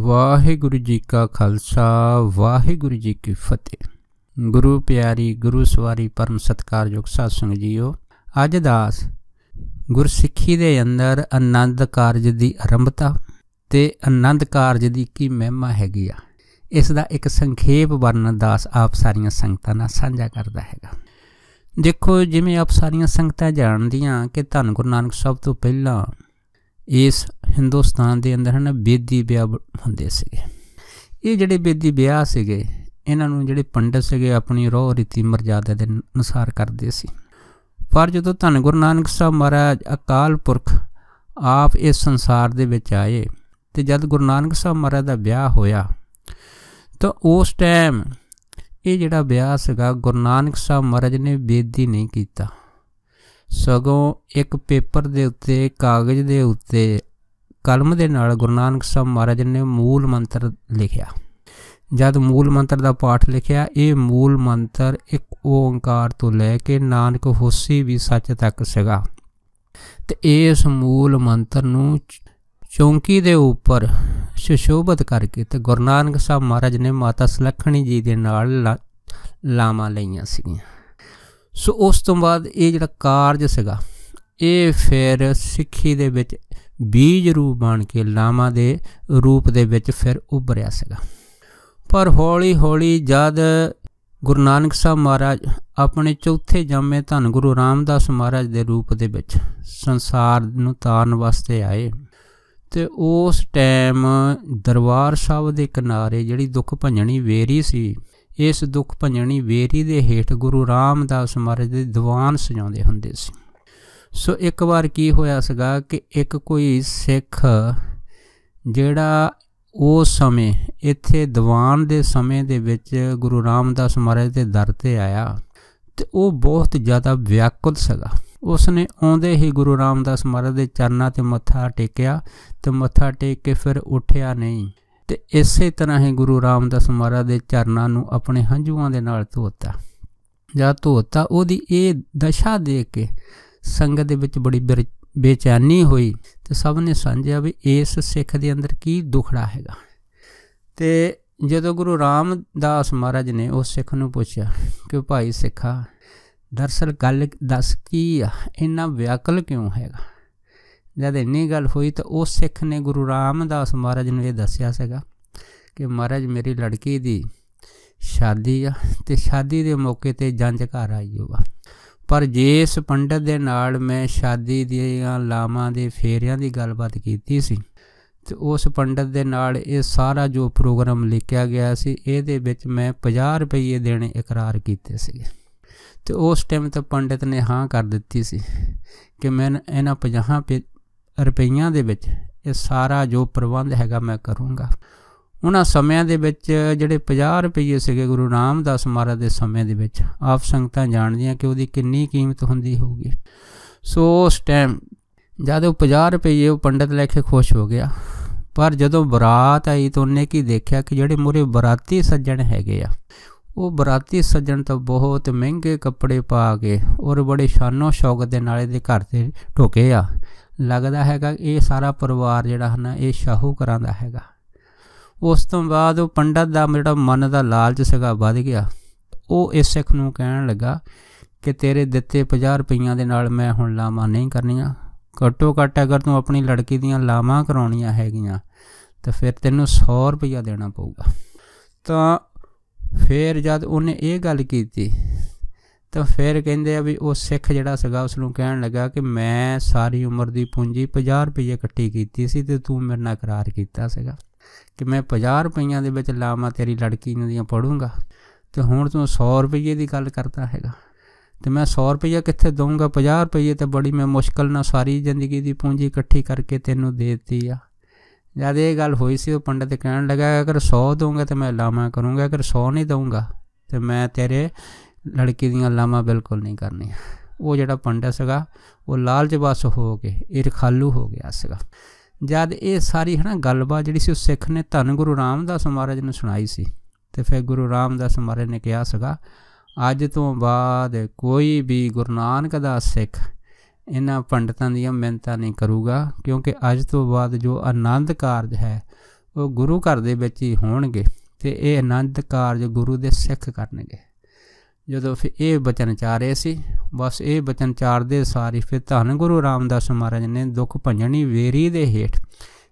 ਵਾਹਿਗੁਰੂ ਜੀ ਕਾ ਖਾਲਸਾ ਵਾਹਿਗੁਰੂ ਜੀ ਕੀ ਫਤਿਹ ਗੁਰੂ ਪਿਆਰੀ ਗੁਰੂ ਸਵਾਰੀ ਪਰਮ ਸਤਕਾਰਯੋਗ ਸਾਧ ਸੰਗਤ ਜੀਓ ਅੱਜ ਦਾਸ ਗੁਰਸਿੱਖੀ ਦੇ ਅੰਦਰ ਆਨੰਦ ਕਾਰਜ ਦੀ ਆਰੰਭਤਾ ਤੇ ਆਨੰਦ ਕਾਰਜ ਦੀ ਕੀ ਮਹਿਮਾ ਹੈਗੀ ਆ ਇਸ ਦਾ ਇੱਕ ਸੰਖੇਪ ਵਰਣਨ ਦਾਸ ਆਪ ਸਾਰੀਆਂ ਸੰਗਤਾਂ ਨਾਲ ਸਾਂਝਾ ਕਰਦਾ ਹੈਗਾ ਦੇਖੋ ਜਿਵੇਂ ਆਪ ਸਾਰੀਆਂ ਸੰਗਤਾਂ ਜਾਣਦੀਆਂ ਕਿ ਧੰਨ ਗੁਰੂ ਨਾਨਕ ਸਭ ਤੋਂ ਪਹਿਲਾਂ ਇਸ ਹਿੰਦੁਸਤਾਨ ਦੇ ਅੰਦਰ ਹਨ ਬੇਦੀ ਵਿਆਹ ਹੁੰਦੇ ਸੀਗੇ ਇਹ ਜਿਹੜੇ ਬੇਦੀ ਵਿਆਹ ਸੀਗੇ ਇਹਨਾਂ ਨੂੰ ਜਿਹੜੇ ਪੰਡਤ ਸੀਗੇ ਆਪਣੀ ਰੋਹ ਰੀਤੀ ਮਰਜ਼ਾਦਾ ਦੇ ਅਨੁਸਾਰ ਕਰਦੇ ਸੀ ਪਰ ਜਦੋਂ ਧੰਨ ਗੁਰੂ ਨਾਨਕ ਸਾਹਿਬ ਮਹਾਰਾਜ ਅਕਾਲ ਪੁਰਖ ਆਪ ਇਸ ਸੰਸਾਰ ਦੇ ਵਿੱਚ ਆਏ ਤੇ ਜਦ ਗੁਰੂ ਨਾਨਕ ਸਾਹਿਬ ਮਹਾਰਾਜ ਦਾ ਵਿਆਹ ਹੋਇਆ ਤਾਂ ਉਸ ਟਾਈਮ ਇਹ ਜਿਹੜਾ ਵਿਆਹ ਸੀਗਾ ਗੁਰੂ ਨਾਨਕ ਸਾਹਿਬ ਮਹਾਰਾਜ ਨੇ ਬੇਦੀ ਨਹੀਂ ਕੀਤਾ ਸਗੋਂ ਇੱਕ ਪੇਪਰ ਦੇ ਉੱਤੇ ਕਾਗਜ਼ ਦੇ ਉੱਤੇ ਕਲਮ ਦੇ ਨਾਲ ਗੁਰੂ ਨਾਨਕ ਸਾਹਿਬ ਮਹਾਰਾਜ ਨੇ ਮੂਲ ਮੰਤਰ ਲਿਖਿਆ ਜਦ ਮੂਲ ਮੰਤਰ ਦਾ ਪਾਠ ਲਿਖਿਆ ਇਹ ਮੂਲ ਮੰਤਰ ਇੱਕ ਓੰਕਾਰ ਤੋਂ ਲੈ ਕੇ ਨਾਨਕ ਹੋਸੀ ਵੀ ਸੱਚ ਤੱਕ ਸੀਗਾ ਤੇ ਇਸ ਮੂਲ ਮੰਤਰ ਨੂੰ ਚੌਂਕੀ ਦੇ ਉੱਪਰ ਸ਼ਸ਼ੋਭਤ ਕਰਕੇ ਤੇ ਗੁਰੂ ਨਾਨਕ ਸਾਹਿਬ ਮਹਾਰਾਜ ਨੇ ਮਾਤਾ ਸੁਲੱਖਣੀ ਜੀ ਦੇ ਨਾਲ ਲਾਮਾ ਲਈਆਂ ਸੀਗੀਆਂ ਸੋ ਉਸ ਤੋਂ ਬਾਅਦ ਇਹ ਜਿਹੜਾ ਕਾਰਜ ਸੀਗਾ ਇਹ ਫਿਰ ਸਿੱਖੀ ਦੇ ਵਿੱਚ ਬੀਜ ਰੂਪ ਬਣ ਕੇ ਲਾਮਾ ਦੇ ਰੂਪ ਦੇ ਵਿੱਚ ਫਿਰ ਉੱਭਰਿਆ ਸੀਗਾ ਪਰ ਹੌਲੀ ਹੌਲੀ ਜਦ ਗੁਰੂ ਨਾਨਕ ਸਾਹਿਬ ਮਹਾਰਾਜ ਆਪਣੇ ਚੌਥੇ ਜਾਮੇ ਧੰਨ ਗੁਰੂ ਰਾਮਦਾਸ ਮਹਾਰਾਜ ਦੇ ਰੂਪ ਦੇ ਵਿੱਚ ਸੰਸਾਰ ਨੂੰ ਤਾਰਨ ਵਾਸਤੇ ਆਏ ਤੇ ਉਸ ਟਾਈਮ ਦਰਬਾਰ ਸਾਹਿਬ ਦੇ ਕਿਨਾਰੇ ਜਿਹੜੀ ਦੁੱਖ ਭੰਜਣੀ ਵੇਰੀ ਸੀ ਇਸ ਦੁੱਖ ਭੰਜਣੀ ਵੇਰੀ ਦੇ ਹੇਠ ਗੁਰੂ ਰਾਮਦਾਸ ਮਹਾਰਾਜ ਦੇ ਦੀਵਾਨ ਸਜਾਉਂਦੇ ਹੁੰਦੇ ਸੀ ਸੋ ਇੱਕ ਵਾਰ ਕੀ ਹੋਇਆ ਸੀਗਾ ਕਿ ਇੱਕ ਕੋਈ ਸਿੱਖ ਜਿਹੜਾ ਉਸ ਸਮੇਂ ਇੱਥੇ ਦੀਵਾਨ ਦੇ ਸਮੇਂ ਦੇ ਵਿੱਚ ਗੁਰੂ ਰਾਮਦਾਸ ਮਹਾਰਾਜ ਦੇ ਦਰ ਤੇ ਆਇਆ ਤੇ ਉਹ ਬਹੁਤ ਜ਼ਿਆਦਾ ਵਿਆਕੁਲ ਸੀਗਾ ਉਸ ਨੇ ਆਉਂਦੇ ਹੀ ਗੁਰੂ ਰਾਮਦਾਸ ਮਹਾਰਾਜ ਦੇ ਚਰਨਾਂ ਤੇ ਮੱਥਾ ਟੇਕਿਆ ਤੇ ਮੱਥਾ ਟੇਕ ਕੇ ਫਿਰ ਉੱਠਿਆ ਨਹੀਂ ਤੇ ਇਸੇ ਤਰ੍ਹਾਂ ਹੀ ਗੁਰੂ ਰਾਮਦਾਸ ਮਹਾਰਾਜ ਦੇ ਚਰਨਾਂ ਨੂੰ ਆਪਣੇ ਹੰਝੂਆਂ ਦੇ ਨਾਲ ਧੋਤਾ ਜਾਂ ਧੋਤਾ ਉਹਦੀ ਇਹ ਦਸ਼ਾ ਦੇਖ ਕੇ ਸੰਗਤ ਦੇ ਵਿੱਚ ਬੜੀ ਬੇਚੈਨੀ ਹੋਈ ਤੇ ਸਭ ਨੇ ਸਾਂਝਿਆ ਵੀ ਇਸ ਸਿੱਖ ਦੇ ਅੰਦਰ ਕੀ ਦੁਖੜਾ ਹੈਗਾ ਤੇ ਜਦੋਂ ਗੁਰੂ ਰਾਮਦਾਸ ਮਹਾਰਾਜ ਨੇ ਉਸ ਸਿੱਖ ਨੂੰ ਪੁੱਛਿਆ ਕਿ ਭਾਈ ਸਿੱਖਾ ਦਰਸਲ ਗੱਲ ਦੱਸ ਕੀ ਆ ਇੰਨਾ ਵਿਆਕਲ ਕਿਉਂ ਹੈਗਾ ਜਦ ਇੰਨੀ ਗੱਲ ਹੋਈ ਤਾਂ ਉਹ ਸਿੱਖ ਨੇ ਗੁਰੂ ਰਾਮਦਾਸ ਮਹਾਰਾਜ ਨੂੰ ਇਹ ਦੱਸਿਆ ਸੀਗਾ ਕਿ ਮਹਾਰਾਜ ਮੇਰੀ ਲੜਕੀ ਦੀ ਸ਼ਾਦੀ ਆ ਤੇ ਸ਼ਾਦੀ ਦੇ ਮੌਕੇ ਤੇ ਜੰਜ ਘਰ ਆਈਓਗਾ ਪਰ ਜੇ ਇਸ ਪੰਡਤ ਦੇ ਨਾਲ ਮੈਂ ਸ਼ਾਦੀ ਦੀਆਂ ਲਾਵਾਂ ਦੇ ਫੇਰਿਆਂ ਦੀ ਗੱਲਬਾਤ ਕੀਤੀ ਸੀ ਤੇ ਉਸ ਪੰਡਤ ਦੇ ਨਾਲ ਇਹ ਸਾਰਾ ਜੋ ਪ੍ਰੋਗਰਾਮ ਲਿਖਿਆ ਗਿਆ ਸੀ ਇਹਦੇ ਵਿੱਚ ਮੈਂ 50 ਰੁਪਏ ਦੇਣੇ ਇਕਰਾਰ ਕੀਤੇ ਸੀਗੇ ਤੇ ਉਸ ਟਾਈਮ ਤੇ ਪੰਡਤ ਨੇ ਹਾਂ ਕਰ ਦਿੱਤੀ ਸੀ ਕਿ ਮੈਂ ਇਹਨਾਂ 50 ਰੁਪਈਆਂ ਦੇ ਵਿੱਚ ਇਹ ਸਾਰਾ ਜੋ ਪ੍ਰਬੰਧ ਹੈਗਾ ਮੈਂ ਕਰੂੰਗਾ ਉਹਨਾਂ ਸਮਿਆਂ ਦੇ ਵਿੱਚ ਜਿਹੜੇ 50 ਰੁਪਏ ਸੀਗੇ ਗੁਰੂ ਰਾਮਦਾਸ ਮਹਾਰਾਜ ਦੇ ਸਮੇਂ ਦੇ ਵਿੱਚ ਆਪ ਸੰਗਤਾਂ ਜਾਣਦੀਆਂ ਕਿ ਉਹਦੀ ਕਿੰਨੀ ਕੀਮਤ ਹੁੰਦੀ ਹੋਊਗੀ ਸੋ ਉਸ ਟਾਈਮ ਜਦ ਉਹ 50 ਰੁਪਏ ਉਹ ਪੰਡਤ ਲੈ ਕੇ ਖੁਸ਼ ਹੋ ਗਿਆ ਪਰ ਜਦੋਂ ਬਰਾਤ ਆਈ ਤਾਂ ਉਹਨੇ ਕੀ ਦੇਖਿਆ ਕਿ ਜਿਹੜੇ ਮੂਰੇ ਬਰਾਤੀ ਸੱਜਣ ਹੈਗੇ ਆ ਉਹ ਬਰਾਤੀ ਸੱਜਣ ਤੋਂ ਬਹੁਤ ਮਹਿੰਗੇ ਕੱਪੜੇ ਪਾ ਕੇ ਔਰ ਬੜੇ ਸ਼ਾਨੋ ਸ਼ੌਕਤ ਦੇ ਨਾਲ ਇਹਦੇ ਘਰ ਤੇ ਢੋਕੇ ਆ ਲੱਗਦਾ ਹੈਗਾ ਇਹ ਸਾਰਾ ਪਰਿਵਾਰ ਜਿਹੜਾ ਹਨ ਇਹ ਸ਼ਾਹੂ ਦਾ ਹੈਗਾ ਉਸ ਤੋਂ ਬਾਅਦ ਉਹ ਪੰਡਤ ਦਾ ਜਿਹੜਾ ਮਨ ਦਾ ਲਾਲਚ ਸੀਗਾ ਵੱਧ ਗਿਆ ਉਹ ਇਸ ਸਿੱਖ ਨੂੰ ਕਹਿਣ ਲੱਗਾ ਕਿ ਤੇਰੇ ਦਿੱਤੇ 50 ਰੁਪਈਆਂ ਦੇ ਨਾਲ ਮੈਂ ਹੁਣ ਲਾਵਾ ਨਹੀਂ ਕਰਨੀਆਂ ਘੱਟੋ ਘੱਟ ਅਗਰ ਤੂੰ ਆਪਣੀ ਲੜਕੀ ਦੀਆਂ ਲਾਵਾ ਕਰਾਉਣੀਆਂ ਹੈਗੀਆਂ ਤਾਂ ਫਿਰ ਤੈਨੂੰ 100 ਰੁਪਈਆ ਦੇਣਾ ਪਊਗਾ ਤਾਂ ਫਿਰ ਜਦ ਉਹਨੇ ਇਹ ਗੱਲ ਕੀਤੀ ਤਾਂ ਫਿਰ ਕਹਿੰਦੇ ਆ ਵੀ ਉਹ ਸਿੱਖ ਜਿਹੜਾ ਸੀਗਾ ਉਸ ਨੂੰ ਕਹਿਣ ਲੱਗਾ ਕਿ ਮੈਂ ਸਾਰੀ ਉਮਰ ਦੀ ਪੂੰਜੀ 50 ਰੁਪਏ ਇਕੱਠੀ ਕੀਤੀ ਸੀ ਤੇ ਤੂੰ ਮੇਰੇ ਨਾਲ ਇਕਰਾਰ ਕੀਤਾ ਸੀਗਾ ਕਿ ਮੈਂ 50 ਰੁਪਈਆਂ ਦੇ ਵਿੱਚ ਲਾਵਾਂ ਤੇਰੀ ਲੜਕੀ ਨੂੰ ਦੀਆਂ ਪੜੂੰਗਾ ਤੇ ਹੁਣ ਤੂੰ 100 ਰੁਪਏ ਦੀ ਗੱਲ ਕਰਦਾ ਹੈਗਾ ਤੇ ਮੈਂ 100 ਰੁਪਏ ਕਿੱਥੇ ਦਊਂਗਾ 50 ਰੁਪਏ ਤੇ ਬੜੀ ਮੈਂ ਮੁਸ਼ਕਲ ਨਾਲ ਸਾਰੀ ਜ਼ਿੰਦਗੀ ਦੀ ਪੂੰਜੀ ਇਕੱਠੀ ਕਰਕੇ ਤੈਨੂੰ ਦੇ ਦਿੱਤੀ ਆ ਜਦ ਇਹ ਗੱਲ ਹੋਈ ਸੀ ਉਹ ਪੰਡਤ ਕਹਿਣ ਲੱਗਾ ਅਗਰ 100 ਦਊਂਗਾ ਤੇ ਮੈਂ ਲਾਮਾ ਕਰੂੰਗਾ ਅਗਰ 100 ਨਹੀਂ ਦਊਂਗਾ ਤੇ ਮੈਂ ਤੇਰੇ ਲੜਕੀ ਦੀਆਂ ਲਾਮਾ ਬਿਲਕੁਲ ਨਹੀਂ ਕਰਨੀਆਂ ਉਹ ਜਿਹੜਾ ਪੰਡਤ ਸੀਗਾ ਉਹ ਲਾਲਚ ਬਸ ਹੋ ਕੇ ਇਰਖਾਲੂ ਹੋ ਗਿਆ ਸੀਗਾ ਜਦ ਇਹ ਸਾਰੀ ਹਨਾ ਗੱਲਬਾਤ ਜਿਹੜੀ ਸੀ ਉਹ ਸਿੱਖ ਨੇ ਧੰਨ ਗੁਰੂ ਰਾਮਦਾਸ ਮਹਾਰਾਜ ਨੂੰ ਸੁਣਾਈ ਸੀ ਤੇ ਫਿਰ ਗੁਰੂ ਰਾਮਦਾਸ ਮਹਾਰਾਜ ਨੇ ਕਿਹਾ ਸੀਗਾ ਅੱਜ ਤੋਂ ਬਾਅਦ ਕੋਈ ਵੀ ਗੁਰੂ ਨਾਨਕ ਦਾ ਸਿੱਖ ਇਹਨਾਂ ਪੰਡਤਾਂ ਦੀਆਂ ਮਿੰਤਾ ਨਹੀਂ ਕਰੂਗਾ ਕਿਉਂਕਿ ਅੱਜ ਤੋਂ ਬਾਅਦ ਜੋ ਆਨੰਦ ਕਾਰਜ ਹੈ ਉਹ ਗੁਰੂ ਘਰ ਦੇ ਵਿੱਚ ਹੀ ਹੋਣਗੇ ਤੇ ਇਹ ਆਨੰਦ ਕਾਰਜ ਗੁਰੂ ਦੇ ਸਿੱਖ ਕਰਨਗੇ ਜਦੋਂ ਫਿਰ ਇਹ ਬਚਨ ਚਾਰੇ ਸੀ ਬਸ ਇਹ ਬਚਨ ਚਾਰ ਦੇ ਸਾਰੀ ਫਿਰ ਧੰਨ ਗੁਰੂ ਰਾਮਦਾਸ ਮਹਾਰਾਜ ਨੇ ਦੁੱਖ ਭੰਜਣੀ ਵੇਰੀ ਦੇ ਹੇਠ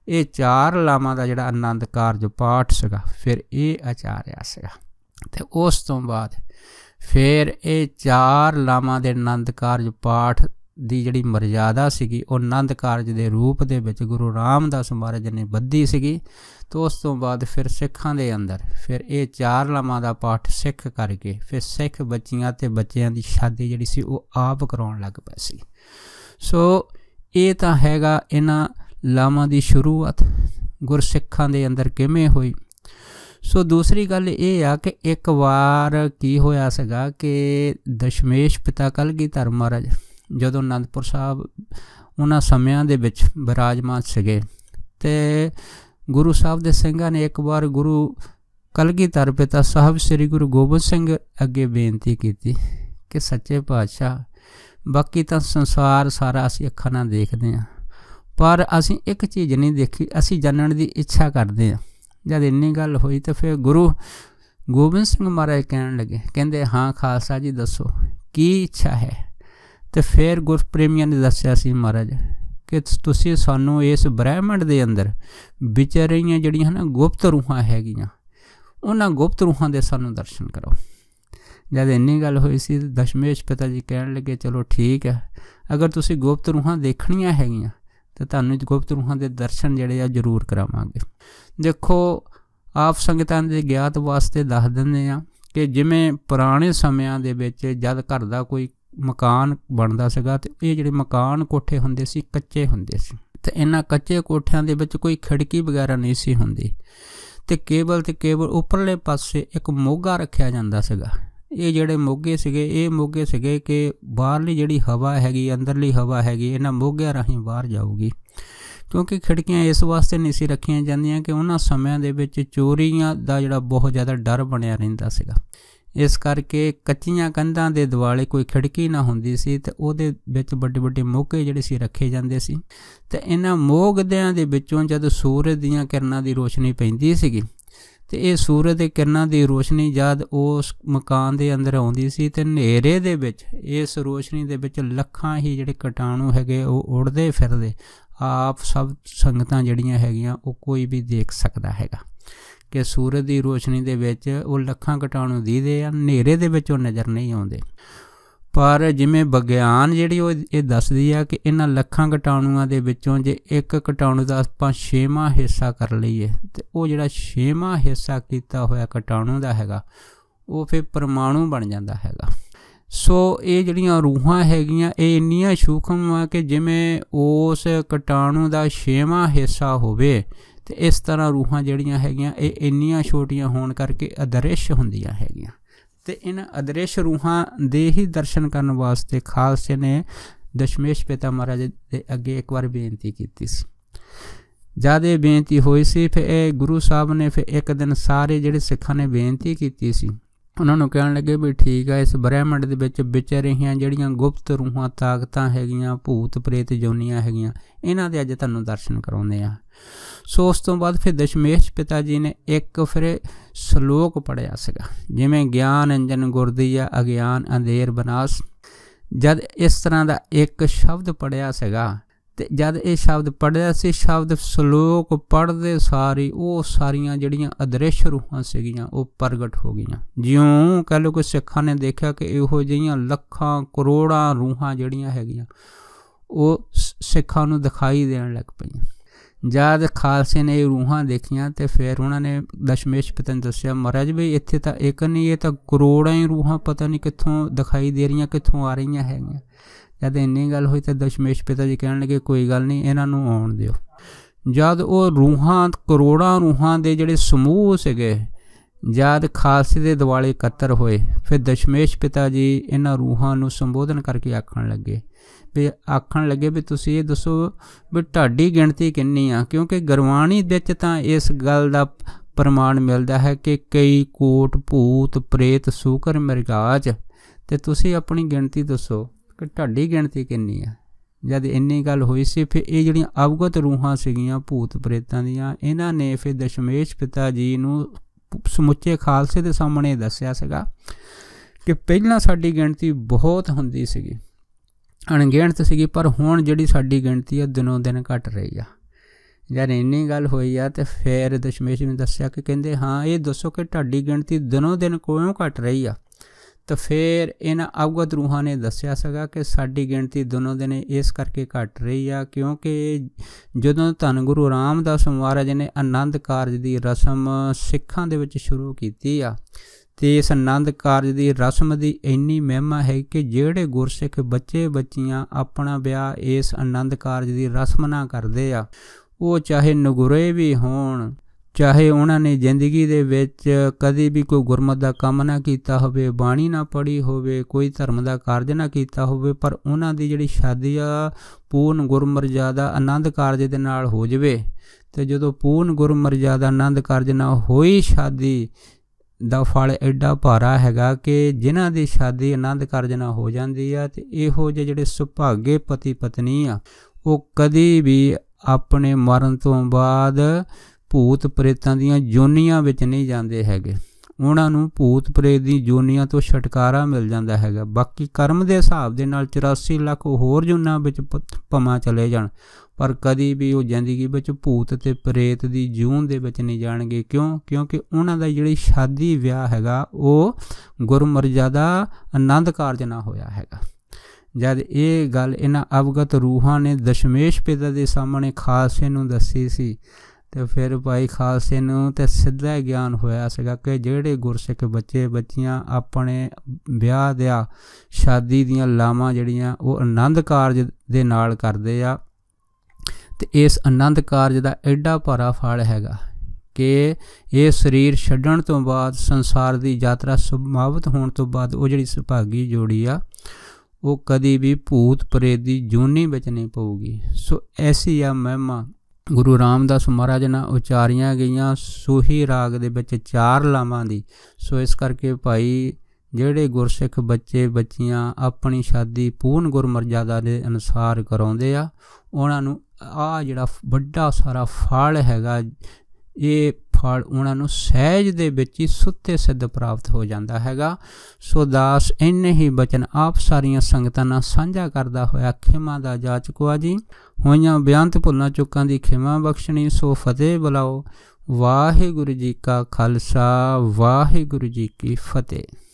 ਇਹ ਚਾਰ ਲਾਮਾਂ ਦਾ ਜਿਹੜਾ ਆਨੰਦ ਕਾਰਜ ਪਾਠ ਸੀਗਾ ਫਿਰ ਇਹ ਆਚਾਰਿਆ ਸੀਗਾ ਤੇ ਉਸ ਤੋਂ ਬਾਅਦ ਫਿਰ ਇਹ ਚਾਰ ਲਾਮਾਂ ਦੇ ਆਨੰਦ ਕਾਰਜ ਪਾਠ ਦੀ ਜਿਹੜੀ ਮਰਜ਼ਾਦਾ ਸੀਗੀ ਉਹ ਆਨੰਦ ਕਾਰਜ ਦੇ ਰੂਪ ਦੇ ਵਿੱਚ ਗੁਰੂ ਰਾਮਦਾਸ ਮਹਾਰਾਜ ਨੇ ਬੱਧੀ ਸੀਗੀ ਤੋਂ ਉਸ ਤੋਂ ਬਾਅਦ ਫਿਰ ਸਿੱਖਾਂ ਦੇ ਅੰਦਰ ਫਿਰ ਇਹ ਚਾਰ ਲਾਮਾਂ ਦਾ ਪਾਠ ਸਿੱਖ ਕਰਕੇ ਫਿਰ ਸਿੱਖ ਬੱਚੀਆਂ ਤੇ ਬੱਚਿਆਂ ਦੀ ਸ਼ਾਦੀ ਜਿਹੜੀ ਸੀ ਉਹ ਆਪ ਕਰਾਉਣ ਲੱਗ ਪਏ ਸੀ ਸੋ ਇਹ ਤਾਂ ਹੈਗਾ ਇਹਨਾਂ ਲਾਮਾਂ ਦੀ ਸ਼ੁਰੂਆਤ ਗੁਰਸਿੱਖਾਂ ਦੇ ਅੰਦਰ ਕਿਵੇਂ ਹੋਈ ਸੋ ਦੂਸਰੀ ਗੱਲ ਇਹ ਆ ਕਿ ਇੱਕ ਵਾਰ ਕੀ ਹੋਇਆ ਸੀਗਾ ਕਿ ਦਸ਼ਮੇਸ਼ ਪਿਤਾ ਕਲਗੀ ਧਰਮ ਮਹਾਰਾਜ ਜਦੋਂ ਅਨੰਦਪੁਰ ਸਾਹਿਬ ਉਹਨਾਂ ਸਮਿਆਂ ਦੇ ਵਿੱਚ ਬਿਰਾਜਮਾਨ ਸੀਗੇ ਤੇ ਗੁਰੂ ਸਾਹਿਬ ਦੇ ਸਿੰਘਾਂ ਨੇ ਇੱਕ ਵਾਰ ਗੁਰੂ ਕਲਗੀਧਰ ਪਿਤਾ ਸਾਹਿਬ ਸ੍ਰੀ ਗੁਰੂ ਗੋਬਿੰਦ ਸਿੰਘ ਅੱਗੇ ਬੇਨਤੀ ਕੀਤੀ ਕਿ ਸੱਚੇ ਪਾਤਸ਼ਾਹ ਬਾਕੀ ਤਾਂ ਸੰਸਾਰ ਸਾਰਾ ਅਸੀਂ ਅੱਖਾਂ ਨਾਲ ਦੇਖਦੇ ਆਂ ਪਰ ਅਸੀਂ ਇੱਕ ਚੀਜ਼ ਨਹੀਂ ਦੇਖੀ ਅਸੀਂ ਜਾਣਨ ਦੀ ਇੱਛਾ ਕਰਦੇ ਆਂ ਜਦ ਇੰਨੀ ਗੱਲ ਹੋਈ ਤਾਂ ਫਿਰ ਗੁਰੂ ਗੋਬਿੰਦ ਸਿੰਘ ਮਹਾਰਾਜ ਕਹਿਣ ਲੱਗੇ ਕਹਿੰਦੇ ਹਾਂ ਖਾਲਸਾ ਜੀ ਦੱਸੋ ਕੀ ਇੱਛਾ ਹੈ ਤੇ ਫਿਰ ਗੁਰਪ੍ਰੇਮੀਆਂ ਨੇ ਦੱਸਿਆ ਸੀ ਮਹਾਰਾਜ ਕਿ ਤੁਸੀਂ ਸਾਨੂੰ ਇਸ ਬ੍ਰਹਿਮੰਡ ਦੇ ਅੰਦਰ ਵਿਚਰ ਰਹੀਆਂ ਜਿਹੜੀਆਂ ਹਨ ਗੁਪਤ ਰੂਹਾਂ ਹੈਗੀਆਂ ਉਹਨਾਂ ਗੁਪਤ ਰੂਹਾਂ ਦੇ ਸਾਨੂੰ ਦਰਸ਼ਨ ਕਰਾਓ ਜਦ ਇੰਨੀ ਗੱਲ ਹੋਈ ਸੀ ਦਸ਼ਮੇਸ਼ ਪਿਤਾ ਜੀ ਕਹਿਣ ਲੱਗੇ ਚਲੋ ਠੀਕ ਹੈ ਅਗਰ ਤੁਸੀਂ ਗੁਪਤ ਰੂਹਾਂ ਦੇਖਣੀਆਂ ਹੈਗੀਆਂ ਤੇ ਤੁਹਾਨੂੰ ਗੁਪਤ ਰੂਹਾਂ ਦੇ ਦਰਸ਼ਨ ਜਿਹੜੇ ਆ ਜ਼ਰੂਰ ਕਰਾਵਾਂਗੇ ਦੇਖੋ ਆਪ ਸੰਗਤਾਂ ਦੇ ਗਿਆਤ ਵਾਸਤੇ ਦੱਸ ਦਿੰਦੇ ਆ ਕਿ ਜਿਵੇਂ ਪੁਰਾਣੇ ਸਮਿਆਂ ਦੇ ਵਿੱਚ ਜਦ ਘਰ ਦਾ ਕੋਈ ਮਕਾਨ ਬਣਦਾ ਸੀਗਾ ਤੇ ਇਹ ਜਿਹੜੇ ਮਕਾਨ ਕੋਠੇ ਹੁੰਦੇ ਸੀ ਕੱਚੇ ਹੁੰਦੇ ਸੀ ਤੇ ਇਹਨਾਂ ਕੱਚੇ ਕੋਠਿਆਂ ਦੇ ਵਿੱਚ ਕੋਈ ਖਿੜਕੀ ਵਗੈਰਾ ਨਹੀਂ ਸੀ ਹੁੰਦੀ ਤੇ ਕੇਬਲ ਤੇ ਕੇਬਲ ਉੱਪਰਲੇ ਪਾਸੇ ਇੱਕ ਮੋਗਾ ਰੱਖਿਆ ਜਾਂਦਾ ਸੀਗਾ ਇਹ ਜਿਹੜੇ ਮੋਗੇ ਸੀਗੇ ਇਹ ਮੋਗੇ ਸੀਗੇ ਕਿ ਬਾਹਰਲੀ ਜਿਹੜੀ ਹਵਾ ਹੈਗੀ ਅੰਦਰਲੀ ਹਵਾ ਹੈਗੀ ਇਹਨਾਂ ਮੋਗਿਆਂ ਰਾਹੀਂ ਬਾਹਰ ਜਾਊਗੀ ਕਿਉਂਕਿ ਖਿੜਕੀਆਂ ਇਸ ਵਾਸਤੇ ਨਹੀਂ ਸੀ ਰੱਖੀਆਂ ਜਾਂਦੀਆਂ ਕਿ ਉਹਨਾਂ ਸਮਿਆਂ ਦੇ ਵਿੱਚ ਚੋਰੀਆਂ ਦਾ ਜਿਹੜਾ ਬਹੁਤ ਜ਼ਿਆਦਾ ਡਰ ਬਣਿਆ ਰਹਿੰਦਾ ਸੀਗਾ ਇਸ ਕਰਕੇ ਕੱਚੀਆਂ ਕੰਧਾਂ ਦੇ ਦਿਵਾਲੇ ਕੋਈ ਖਿੜਕੀ ਨਾ ਹੁੰਦੀ ਸੀ ਤੇ ਉਹਦੇ ਵਿੱਚ ਵੱਡੇ ਵੱਡੇ ਮੋਗੇ ਜਿਹੜੇ ਸੀ ਰੱਖੇ ਜਾਂਦੇ ਸੀ ਤੇ ਇਹਨਾਂ ਮੋਗਦਿਆਂ ਦੇ ਵਿੱਚੋਂ ਜਦ ਸੂਰਜ ਦੀਆਂ ਕਿਰਨਾਂ ਦੀ ਰੋਸ਼ਨੀ ਪੈਂਦੀ ਸੀਗੀ ਤੇ ਇਹ ਸੂਰਜ ਦੇ ਕਿਰਨਾਂ ਦੀ ਰੋਸ਼ਨੀ ਜਦ ਉਸ ਮਕਾਨ ਦੇ ਅੰਦਰ ਆਉਂਦੀ ਸੀ ਤੇ ਹਨੇਰੇ ਦੇ ਵਿੱਚ ਇਸ ਰੋਸ਼ਨੀ ਦੇ ਵਿੱਚ ਲੱਖਾਂ ਹੀ ਜਿਹੜੇ ਕਟਾਣੂ ਹੈਗੇ ਉਹ ਉੜਦੇ ਫਿਰਦੇ ਆਪ ਸਭ ਸੰਗਤਾਂ ਜਿਹੜੀਆਂ ਹੈਗੀਆਂ ਉਹ ਕੋਈ ਵੀ ਦੇਖ ਸਕਦਾ ਹੈਗਾ ਕਿ ਸੂਰਜ ਦੀ ਰੋਸ਼ਨੀ ਦੇ ਵਿੱਚ ਉਹ ਲੱਖਾਂ ਘਟਾਣੂ ਦੀਦੇ ਆ ਹਨੇਰੇ ਦੇ ਵਿੱਚ ਉਹ ਨਜ਼ਰ ਨਹੀਂ ਆਉਂਦੇ ਪਰ ਜਿਵੇਂ ਵਿਗਿਆਨ ਜਿਹੜੀ ਉਹ ਇਹ ਦੱਸਦੀ ਆ ਕਿ ਇਹਨਾਂ ਲੱਖਾਂ ਘਟਾਣੂਆਂ ਦੇ ਵਿੱਚੋਂ ਜੇ ਇੱਕ ਘਟਾਣੂ ਦਾ ਆਪਾਂ 6ਵਾਂ ਹਿੱਸਾ ਕਰ ਲਈਏ ਤੇ ਉਹ ਜਿਹੜਾ 6ਵਾਂ ਹਿੱਸਾ ਕੀਤਾ ਹੋਇਆ ਘਟਾਣੂ ਦਾ ਹੈਗਾ ਉਹ ਫਿਰ ਪਰਮਾਣੂ ਬਣ ਜਾਂਦਾ ਹੈਗਾ ਸੋ ਇਹ ਜਿਹੜੀਆਂ ਰੂਹਾਂ ਹੈਗੀਆਂ ਇਹ ਇੰਨੀਆਂ ਸੂਖਮ ਆ ਕਿ ਜਿਵੇਂ ਉਸ ਘਟਾਣੂ ਦਾ 6ਵਾਂ ਹਿੱਸਾ ਹੋਵੇ ਤੇ ਇਸ ਤਰ੍ਹਾਂ ਰੂਹਾਂ ਜਿਹੜੀਆਂ ਹੈਗੀਆਂ ਇਹ ਇੰਨੀਆਂ ਛੋਟੀਆਂ ਹੋਣ ਕਰਕੇ ਅਦ੍ਰਿਸ਼ ਹੁੰਦੀਆਂ ਹੈਗੀਆਂ ਤੇ ਇਹਨਾਂ ਅਦ੍ਰਿਸ਼ ਰੂਹਾਂ ਦੇ ਹੀ ਦਰਸ਼ਨ ਕਰਨ ਵਾਸਤੇ ਖਾਲਸੇ ਨੇ ਦਸ਼ਮੇਸ਼ ਪਿਤਾ ਮਹਾਰਾਜ ਦੇ ਅੱਗੇ ਇੱਕ ਵਾਰ ਬੇਨਤੀ ਕੀਤੀ ਸੀ ਜਾਦੇ ਬੇਨਤੀ ਹੋਈ ਸੀ ਫਿਰ ਇਹ ਗੁਰੂ ਸਾਹਿਬ ਨੇ ਫਿਰ ਇੱਕ ਦਿਨ ਸਾਰੇ ਜਿਹੜੇ ਸਿੱਖਾਂ ਨੇ ਬੇਨਤੀ ਕੀਤੀ ਸੀ ਉਹਨਾਂ ਨੂੰ ਕਹਿਣ ਲੱਗੇ ਵੀ ਠੀਕ ਆ ਇਸ ਬ੍ਰਹਿਮੰਡ ਦੇ ਵਿੱਚ ਵਿਚਰ ਰਹੀਆਂ ਜਿਹੜੀਆਂ ਗੁਪਤ ਰੂਹਾਂ ਤਾਕਤਾਂ ਹੈਗੀਆਂ ਭੂਤ ਪ੍ਰੇਤ ਜੋਨੀਆਂ ਹੈਗੀਆਂ ਇਹਨਾਂ ਦੇ ਅੱਜ ਤੁਹਾਨੂੰ ਦਰਸ਼ਨ ਕਰਾਉਂਦੇ ਆ ਸੋ ਉਸ ਤੋਂ ਬਾਅਦ ਫਿਰ ਦਸ਼ਮੇਸ਼ ਪਿਤਾ ਜੀ ਨੇ ਇੱਕ ਫਿਰ ਸ਼ਲੋਕ ਪੜਿਆ ਸੀਗਾ ਜਿਵੇਂ ਗਿਆਨ ਅੰਜਨ ਗੁਰਦੀਆ ਅਗਿਆਨ ਅੰਧੇਰ ਬਨਾਸ ਜਦ ਇਸ ਤਰ੍ਹਾਂ ਦਾ ਇੱਕ ਸ਼ਬਦ ਪੜਿਆ ਸੀਗਾ ਤੇ ਜਦ ਇਹ ਸ਼ਬਦ ਪੜਿਆ ਸੀ ਸ਼ਬਦ ਸ਼ਲੋਕ ਪੜਦੇ ਸਾਰੀ ਉਹ ਸਾਰੀਆਂ ਜਿਹੜੀਆਂ ਅਦ੍ਰਿਸ਼ ਰੂਹਾਂ ਸੀਗੀਆਂ ਉਹ ਪ੍ਰਗਟ ਹੋ ਗਈਆਂ ਜਿਉਂ ਕਹ ਲੋ ਕੋਈ ਸਿੱਖਾਂ ਨੇ ਦੇਖਿਆ ਕਿ ਇਹੋ ਜਿਹੀਆਂ ਲੱਖਾਂ ਕਰੋੜਾਂ ਰੂਹਾਂ ਜਿਹੜੀਆਂ ਹੈਗੀਆਂ ਉਹ ਸਿੱਖਾਂ ਨੂੰ ਦਿਖਾਈ ਦੇਣ ਲੱਗ ਪਈਆਂ ਜਦ ਖਾਲਸੇ ਨੇ ਇਹ ਰੂਹਾਂ ਦੇਖੀਆਂ ਤੇ ਫਿਰ ਉਹਨਾਂ ਨੇ ਦਸ਼ਮੇਸ਼ ਪਤਨ ਦੱਸਿਆ ਮਹਾਰਾਜ ਵੀ ਇੱਥੇ ਤਾਂ ਇੱਕ ਨਹੀਂ ਇਹ ਤਾਂ ਕਰੋੜਾਂ ਹੀ ਰੂਹਾਂ ਪਤਾ ਨਹੀਂ ਕਿੱਥੋਂ ਦਿਖਾਈ ਦੇ ਰਹੀਆਂ ਕਿੱਥੋਂ ਆ ਰਹੀਆਂ ਹੈਗੀਆਂ ਜਦ ਇੰਨੀ ਗੱਲ ਹੋਈ ਤਾਂ ਦਸ਼ਮੇਸ਼ ਪਿਤਾ ਜੀ ਕਹਿਣ ਲੱਗੇ ਕੋਈ ਗੱਲ ਨਹੀਂ ਇਹਨਾਂ ਨੂੰ ਆਉਣ ਦਿਓ ਜਦ ਉਹ ਰੂਹਾਂ ਕਰੋੜਾਂ ਰੂਹਾਂ ਦੇ ਜਿਹੜੇ ਸਮੂਹ ਸੀਗੇ ਜਦ ਖਾਲਸੇ ਦੇ ਦਿਵਾਲੇ ਇਕੱਤਰ ਹੋਏ ਫਿਰ ਦਸ਼ਮੇਸ਼ ਪਿਤਾ ਜੀ ਇਹਨਾਂ ਰੂਹਾਂ ਨੂੰ ਸੰਬੋਧਨ ਕਰਕੇ ਆਖਣ ਲੱਗੇ ਵੀ ਆਖਣ ਲੱਗੇ ਵੀ ਤੁਸੀਂ ਇਹ ਦੱਸੋ ਵੀ ਤੁਹਾਡੀ ਗਿਣਤੀ ਕਿੰਨੀ ਆ ਕਿਉਂਕਿ ਗਰਵਾਣੀ ਵਿੱਚ ਤਾਂ ਇਸ ਗੱਲ ਦਾ ਪ੍ਰਮਾਣ ਮਿਲਦਾ ਹੈ ਕਿ ਕਈ ਕੋਟ ਭੂਤ ਪ੍ਰੇਤ ਸੂਕਰ ਮਿਰਗਾਜ ਤੇ ਤੁਸੀਂ ਆਪਣੀ ਗਿਣਤੀ ਦੱਸੋ ਕਿ ਢਾਡੀ ਗਿਣਤੀ ਕਿੰਨੀ ਆ ਜਦ ਇੰਨੀ ਗੱਲ ਹੋਈ ਸੀ ਫਿਰ ਇਹ ਜਿਹੜੀਆਂ ਅਵਗਤ ਰੂਹਾਂ ਸੀਗੀਆਂ ਭੂਤ ਪ੍ਰੇਤਾਂ ਦੀਆਂ ਇਹਨਾਂ ਨੇ ਫਿਰ ਦਸ਼ਮੇਸ਼ ਪਿਤਾ ਜੀ ਨੂੰ ਸਮੁੱਚੇ ਖਾਲਸੇ ਦੇ ਸਾਹਮਣੇ ਦੱਸਿਆ ਸੀਗਾ ਕਿ ਪਹਿਲਾਂ ਸਾਡੀ ਗਿਣਤੀ ਬਹੁਤ ਹੁੰਦੀ ਸੀਗੀ ਅਣਗਿਣਤ ਸੀਗੀ ਪਰ ਹੁਣ ਜਿਹੜੀ ਸਾਡੀ ਗਿਣਤੀ ਆ ਦਿਨੋਂ ਦਿਨ ਘਟ ਰਹੀ ਆ ਜਦ ਇੰਨੀ ਗੱਲ ਹੋਈ ਆ ਤੇ ਫਿਰ ਦਸ਼ਮੇਸ਼ ਨੇ ਦੱਸਿਆ ਕਿ ਕਹਿੰਦੇ ਹਾਂ ਇਹ ਦੱਸੋ ਕਿ ਢਾਡੀ ਗਿਣਤੀ ਦਿਨੋਂ ਦਿਨ ਕਿਉਂ ਘਟ ਰਹੀ ਆ ਤਾਂ ਫਿਰ ਇਹਨਾਂ ਅਵਗਤ ਰੂਹਾਂ ਨੇ ਦੱਸਿਆ ਸਗਾ ਕਿ ਸਾਡੀ ਗਿਣਤੀ ਦੋਨੋਂ ਦਿਨ ਇਸ ਕਰਕੇ ਘਟ ਰਹੀ ਆ ਕਿਉਂਕਿ ਜਦੋਂ ਧੰਨ ਗੁਰੂ ਰਾਮਦਾਸ ਮਹਾਰਾਜ ਨੇ ਆਨੰਦ ਕਾਰਜ ਦੀ ਰਸਮ ਸਿੱਖਾਂ ਦੇ ਵਿੱਚ ਸ਼ੁਰੂ ਕੀਤੀ ਆ ਤੇ ਇਸ ਆਨੰਦ ਕਾਰਜ ਦੀ ਰਸਮ ਦੀ ਇੰਨੀ ਮਹਿਮਾ ਹੈ ਕਿ ਜਿਹੜੇ ਗੁਰਸਿੱਖ ਬੱਚੇ ਬੱਚੀਆਂ ਆਪਣਾ ਵਿਆਹ ਇਸ ਆਨੰਦ ਕਾਰਜ ਦੀ ਰਸਮ ਨਾਲ ਕਰਦੇ ਆ ਉਹ ਚਾਹੇ ਨਗੁਰੇ ਵੀ ਹੋਣ ਚਾਹੇ ਉਹਨਾਂ ਨੇ ਜ਼ਿੰਦਗੀ ਦੇ ਵਿੱਚ ਕਦੀ ਵੀ ਕੋਈ ਗੁਰਮਤ ਦਾ ਕੰਮ ਨਾ ਕੀਤਾ ਹੋਵੇ ਬਾਣੀ ਨਾ ਪੜ੍ਹੀ ਹੋਵੇ ਕੋਈ ਧਰਮ ਦਾ ਕਾਰਜ ਨਾ ਕੀਤਾ ਹੋਵੇ ਪਰ ਉਹਨਾਂ ਦੀ ਜਿਹੜੀ ਸ਼ਾਦੀ ਆ ਪੂਰਨ ਗੁਰਮਰਜਾਦਾ ਆਨੰਦ ਕਾਰਜ ਦੇ ਨਾਲ ਹੋ ਜਵੇ ਤੇ ਜਦੋਂ ਪੂਰਨ ਗੁਰਮਰਜਾਦਾ ਆਨੰਦ ਕਾਰਜ ਨਾ ਹੋਈ ਸ਼ਾਦੀ ਦਾ ਫਲ ਐਡਾ ਭਾਰਾ ਹੈਗਾ ਕਿ ਜਿਨ੍ਹਾਂ ਦੀ ਸ਼ਾਦੀ ਆਨੰਦ ਕਾਰਜ ਨਾਲ ਹੋ ਜਾਂਦੀ ਆ ਤੇ ਇਹੋ ਜਿਹੇ ਜਿਹੜੇ ਸੁਭਾਗੇ ਪਤੀ ਪਤਨੀ ਆ ਉਹ ਕਦੀ ਵੀ ਆਪਣੇ ਮਰਨ ਤੋਂ ਬਾਅਦ ਭੂਤ ਪ੍ਰੇਤਾਂ ਦੀਆਂ ਜੋਨੀਆਂ ਵਿੱਚ ਨਹੀਂ ਜਾਂਦੇ ਹੈਗੇ ਉਹਨਾਂ ਨੂੰ ਭੂਤ ਪ੍ਰੇਤ ਦੀ ਜੋਨੀਆਂ ਤੋਂ ਛਟਕਾਰਾ ਮਿਲ ਜਾਂਦਾ ਹੈਗਾ ਬਾਕੀ ਕਰਮ ਦੇ ਹਿਸਾਬ ਦੇ ਨਾਲ 84 ਲੱਖ ਹੋਰ ਜੁਨਾ ਵਿੱਚ ਪਮਾ ਚਲੇ ਜਾਣ ਪਰ ਕਦੀ ਵੀ ਉਹ ਜ਼ਿੰਦਗੀ ਵਿੱਚ ਭੂਤ ਤੇ ਪ੍ਰੇਤ ਦੀ ਜੂਨ ਦੇ ਵਿੱਚ ਨਹੀਂ ਜਾਣਗੇ ਕਿਉਂ ਕਿਉਂਕਿ ਉਹਨਾਂ ਦਾ ਜਿਹੜੀ ਸ਼ਾਦੀ ਵਿਆਹ ਹੈਗਾ ਉਹ ਗੁਰਮਰਜ਼ਾਦਾ ਆਨੰਦ ਕਾਰਜ ਨਾ ਹੋਇਆ ਹੈਗਾ ਜਦ ਇਹ ਗੱਲ ਇਹਨਾਂ ਅਵਗਤ ਰੂਹਾਂ ਨੇ ਦਸ਼ਮੇਸ਼ ਪਿਤਾ ਦੇ ਸਾਹਮਣੇ ਖਾਸੇ ਨੂੰ ਦੱਸੀ ਸੀ ਤੇ ਫਿਰ ਭਾਈ ਖਾਲਸੇ ਨੂੰ ਤੇ ਸਿੱਧਾ ਗਿਆਨ ਹੋਇਆ ਸੀਗਾ ਕਿ ਜਿਹੜੇ ਗੁਰਸਿੱਖ ਬੱਚੇ ਬੱਚੀਆਂ ਆਪਣੇ ਵਿਆਹ ਦੇ ਆ ਸ਼ਾਦੀ ਦੀਆਂ ਲਾਵਾਂ ਜਿਹੜੀਆਂ ਉਹ ਆਨੰਦ ਕਾਰਜ ਦੇ ਨਾਲ ਕਰਦੇ ਆ ਤੇ ਇਸ ਆਨੰਦ ਕਾਰਜ ਦਾ ਐਡਾ ਭਾਰਾ ਫਲ ਹੈਗਾ ਕਿ ਇਹ ਸਰੀਰ ਛੱਡਣ ਤੋਂ ਬਾਅਦ ਸੰਸਾਰ ਦੀ ਯਾਤਰਾ ਸਮਾਪਤ ਹੋਣ ਤੋਂ ਬਾਅਦ ਉਹ ਜਿਹੜੀ ਸੁਭਾਗੀ ਜੋੜੀ ਆ ਉਹ ਕਦੀ ਵੀ ਭੂਤ ਪ੍ਰੇਤ ਦੀ ਜੂਨੀ ਵਿੱਚ ਨਹੀਂ ਪਊਗੀ ਸੋ ਐਸੀ ਆ ਮਹਿਮਾ ਗੁਰੂ ਰਾਮਦਾਸ ਮਹਾਰਾਜ ਨਾਲ ਉਚਾਰੀਆਂ ਗਈਆਂ ਸੋਹੀ ਰਾਗ ਦੇ ਵਿੱਚ ਚਾਰ ਲਾਵਾਂ ਦੀ ਸੋ ਇਸ ਕਰਕੇ ਭਾਈ ਜਿਹੜੇ ਗੁਰਸਿੱਖ ਬੱਚੇ ਬੱਚੀਆਂ ਆਪਣੀ ਸ਼ਾਦੀ ਪੂਰਨ ਗੁਰਮਰਜ਼ਾਦਾ ਦੇ ਅਨੁਸਾਰ ਕਰਾਉਂਦੇ ਆ ਉਹਨਾਂ ਨੂੰ ਆ ਜਿਹੜਾ ਵੱਡਾ ਸਾਰਾ ਫਲ ਹੈਗਾ ਇਹ ਫਲ ਉਹਨਾਂ ਨੂੰ ਸਹਿਜ ਦੇ ਵਿੱਚ ਹੀ ਸੁੱਤੇ ਸਿੱਧ ਪ੍ਰਾਪਤ ਹੋ ਜਾਂਦਾ ਹੈਗਾ ਸੋ ਦਾਸ ਇੰਨੇ ਹੀ ਬਚਨ ਆਪ ਸਾਰੀਆਂ ਸੰਗਤਾਂ ਨਾਲ ਸਾਂਝਾ ਕਰਦਾ ਹੋਇਆ ਖਿਮਾ ਦਾ ਜਾਚਕਵਾ ਜੀ ਹੋਈਆਂ ਬਿਆੰਤ ਭੁੱਲਾਂ ਚੁੱਕਾਂ ਦੀ ਖਿਮਾ ਬਖਸ਼ਣੀ ਸੋ ਫਤਿਹ ਬੁਲਾਓ ਵਾਹਿਗੁਰੂ ਜੀ ਕਾ ਖਾਲਸਾ ਵਾਹਿਗੁਰੂ ਜੀ ਕੀ ਫਤਿਹ